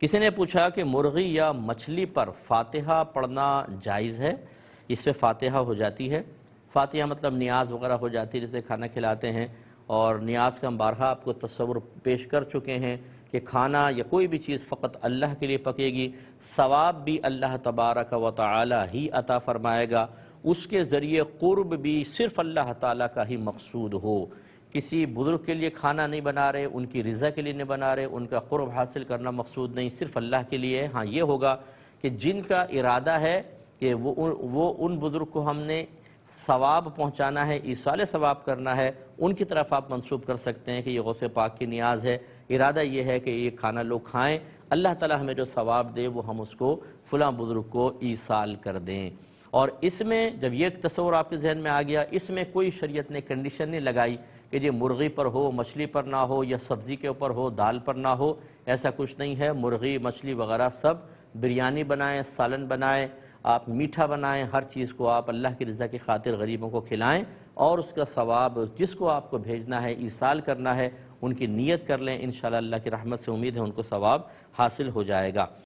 किसी ने पूछा कि मुर्गी या मछली पर फातिहा पढ़ना जायज़ है इस पर फातिहा हो जाती है फातिहा मतलब नियाज वगैरह हो जाती है जैसे खाना खिलाते हैं और नियाज का हम बारहा आपको तस्वुर पेश कर चुके हैं कि खाना या कोई भी चीज़ फ़कत अल्लाह के लिए पकेगी सवाब भी अल्लाह तबारक व ताली ही अता फ़रमाएगा उसके ज़रिए क़ुर्ब भी सिर्फ़ अल्लाह ताली का ही मकसूद हो किसी बुज़ुर्ग के लिए खाना नहीं बना रहे उनकी रज़ा के लिए नहीं बना रहे उनका क़ुरब हासिल करना मकसूद नहीं सिर्फ अल्लाह के लिए हाँ ये होगा कि जिनका इरादा है कि वो उन वो उन बुज़ुर्ग को हमने सवाब पहुँचाना है ईसाल सवाब करना है उनकी तरफ आप मनसूब कर सकते हैं कि ये गौसे पाक की नियाज है इरादा ये है कि ये खाना लोग खाएँ अल्लाह ताला हमें जो सवाब दे वो हम उसको फ़लाँ बुज़ुर्ग को ईसाल कर दें और इसमें जब ये तस्वर आपके जहन में आ गया इसमें कोई शरीयत ने कंडीशन नहीं लगाई कि ये मुर्गी पर हो मछली पर ना हो या सब्ज़ी के ऊपर हो दाल पर ना हो ऐसा कुछ नहीं है मुर्गी मछली वगैरह सब बिरयानी बनाएं सालन बनाएं आप मीठा बनाएं हर चीज़ को आप अल्लाह की रज़ा की खातिर गरीबों को खिलाएं और उसका सवाब जिसको आपको भेजना है ईसाल करना है उनकी नीयत कर लें इन अल्लाह की रहमत से उम्मीद है उनको सवाब हासिल हो जाएगा